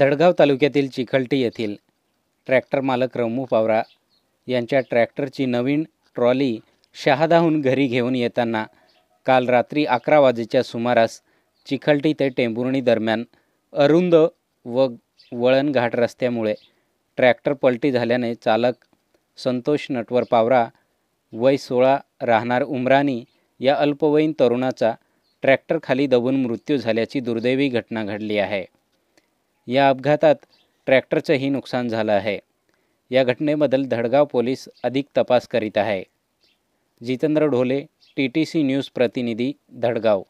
दडगाव तालुक्यातील चिखलटी येथील ट्रॅक्टर मालक रमू पावरा यांच्या ट्रॅक्टरची नवीन ट्रॉली शहादाहून घरी घेऊन येताना काल रात्री अकरा वाजेच्या सुमारास चिखलटी ते टेंभुर्णी दरम्यान अरुंद व वळणघाट रस्त्यामुळे ट्रॅक्टर पलटी झाल्याने चालक संतोष नटवर पावरा वय सोळा राहणार उमरानी या अल्पवयीन तरुणाचा ट्रॅक्टरखाली दबून मृत्यू झाल्याची दुर्दैवी घटना घडली आहे या अपघातात ट्रॅक्टरचंही नुकसान झालं आहे या घटनेबद्दल धडगाव पोलीस अधिक तपास करीत आहे Jitendra Dhole T T C news प्रतिनिधी धडगाव